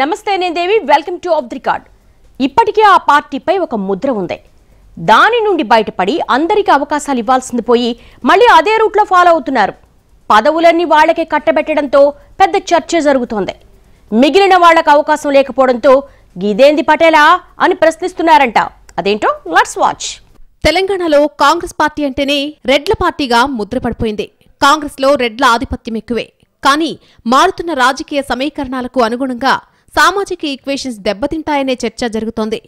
నమస్తే నేను Devi welcome to off the record ఇప్పటికే ఆ పార్టీపై ఒక ముద్ర ఉంది దాని నుండి బయటపడి అందరికీ అవకాశాలు ఇవ్వాల్సింది పోయి మళ్ళీ అదే రూట్లో ఫాలో అవుతున్నారు పదవులన్నీ వాళ్లకే కట్టబెట్టడంతో పెద్ద చర్చ జరుగుతోంది మిగిలిన వాళ్లకు అవకాశం లేకపోవడంతో గిదేంది పటేలా అని ప్రశ్నిస్తున్నారంట అదేంటో లట్స్ వాచ్ తెలంగాణలో కాంగ్రెస్ పార్టీ అంటేనే రెడ్ల పార్టీగా ముద్రపడిపోయింది కాంగ్రెస్లో రెడ్ల ఆధిపత్యం ఎక్కువే కానీ మారుతున్న రాజకీయ సమీకరణాలకు అనుగుణంగా సామాజిక ఈక్వేషన్స్ దెబ్బతింటాయనే చర్చ జరుగుతోంది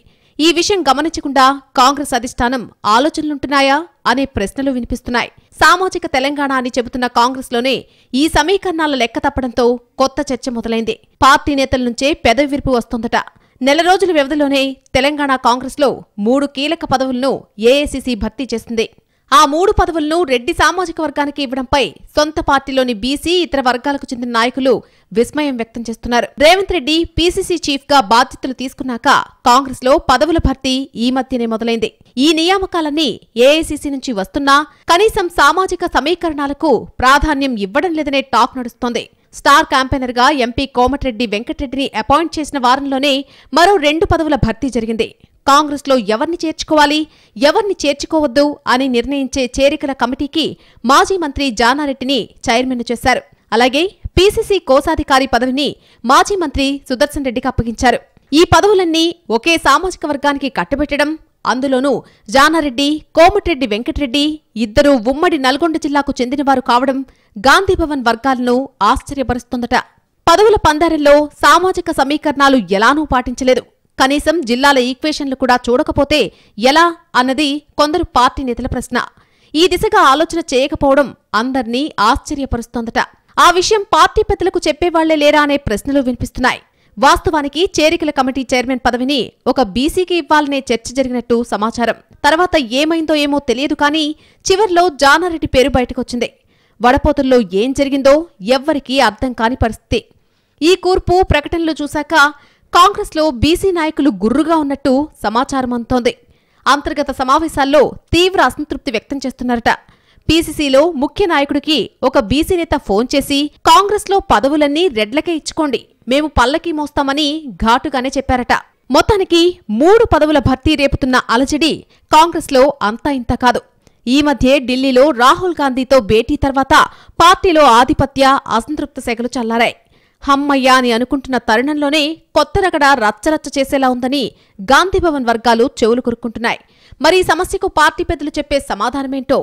ఈ విషయం గమనించకుండా కాంగ్రెస్ అధిష్టానం ఆలోచనలుంటున్నాయా అనే ప్రశ్నలు వినిపిస్తున్నాయి సామాజిక తెలంగాణ అని చెబుతున్న కాంగ్రెస్లోనే ఈ సమీకరణాల లెక్క తప్పడంతో కొత్త చర్చ మొదలైంది పార్టీ నేతల నుంచే పెదవి విరుపు వస్తోందట నెల రోజుల వ్యవధిలోనే తెలంగాణ కాంగ్రెస్లో మూడు కీలక పదవులను ఏఐసిసి భర్తీ చేసింది ఆ మూడు పదవులను రెడ్డి సామాజిక వర్గానికి ఇవ్వడంపై సొంత పార్టీలోని బీసీ ఇతర వర్గాలకు చెందిన నాయకులు విస్మయం వ్యక్తం చేస్తున్నారు రేవంత్ రెడ్డి పీసీసీ చీఫ్ గా బాధ్యతలు తీసుకున్నాక కాంగ్రెస్ లో పదవుల భర్తీ ఈ మధ్యనే మొదలైంది ఈ నియామకాలన్నీ ఏఐసీసీ నుంచి వస్తున్నా కనీసం సామాజిక సమీకరణాలకు ప్రాధాన్యం ఇవ్వడం లేదనే టాక్ నడుస్తోంది స్టార్ క్యాంపెయినర్ గా ఎంపీ కోమటిరెడ్డి వెంకటరెడ్డిని అపాయింట్ చేసిన వారంలోనే మరో రెండు పదవుల భర్తీ జరిగింది కాంగ్రెస్లో ఎవరిని చేర్చుకోవాలి ఎవరిని చేర్చుకోవద్దు అని నిర్ణయించే చేరికల కమిటీకి మాజీ మంత్రి జానారెడ్డిని చైర్మన్ చేశారు అలాగే పీసీసీ కోశాధికారి పదవిని మాజీ మంత్రి సుదర్శన్ రెడ్డికి అప్పగించారు ఈ పదవులన్నీ ఒకే సామాజిక వర్గానికి కట్టబెట్టడం అందులోనూ జానారెడ్డి కోమటిరెడ్డి వెంకటరెడ్డి ఇద్దరూ ఉమ్మడి నల్గొండ జిల్లాకు చెందినవారు కావడం గాంధీభవన్ వర్గాలను ఆశ్చర్యపరుస్తుందట పదవుల పందారంలో సామాజిక సమీకరణాలు ఎలానూ పాటించలేదు కనీసం జిల్లాల ఈక్వేషన్లు కూడా చూడకపోతే ఎలా అన్నది కొందరు పార్టీ నేతల ప్రశ్న ఈ దిశగా ఆలోచన చేయకపోవడం అందర్నీ ఆశ్చర్యపరుస్తోందట ఆ విషయం పార్టీ పెద్దలకు చెప్పేవాళ్లే లేరా అనే ప్రశ్నలు వినిపిస్తున్నాయి వాస్తవానికి చేరికల కమిటీ చైర్మన్ పదవిని ఒక బీసీకి ఇవ్వాలనే చర్చ జరిగినట్టు సమాచారం తర్వాత ఏమైందో ఏమో తెలియదు కానీ చివర్లో జానారెడ్డి పేరు బయటకొచ్చింది వడపోతుల్లో ఏం జరిగిందో ఎవ్వరికీ అర్థం కాని పరిస్థితి ఈ కూర్పు ప్రకటనలు చూశాక కాంగ్రెస్లో బీసీ నాయకులు గుర్రుగా ఉన్నట్టు సమాచారం అందుతోంది అంతర్గత సమావేశాల్లో తీవ్ర అసంతృప్తి వ్యక్తం చేస్తున్నారట పీసీసీలో ముఖ్య నాయకుడికి ఒక బీసీ నేత ఫోన్ చేసి కాంగ్రెస్లో పదవులన్నీ రెడ్లకే ఇచ్చుకోండి మేము పల్లకీ మోస్తామని ఘాటుగానే చెప్పారట మొత్తానికి మూడు పదవుల భర్తీ రేపుతున్న అలజడి కాంగ్రెస్లో అంతా ఇంత కాదు ఈ మధ్యే ఢిల్లీలో రాహుల్ గాంధీతో భేటీ తర్వాత పార్టీలో ఆధిపత్య అసంతృప్త శాఖలు చల్లారాయి హమ్మయ్యా అని అనుకుంటున్న తరుణంలోనే కొత్త రగడ రచ్చరచ్చ చేసేలా ఉందని గాంధీభవన్ వర్గాలు చెవులు కొరుక్కుంటున్నాయి మరి ఈ సమస్యకు పార్టీ పెద్దలు చెప్పే సమాధానమేంటో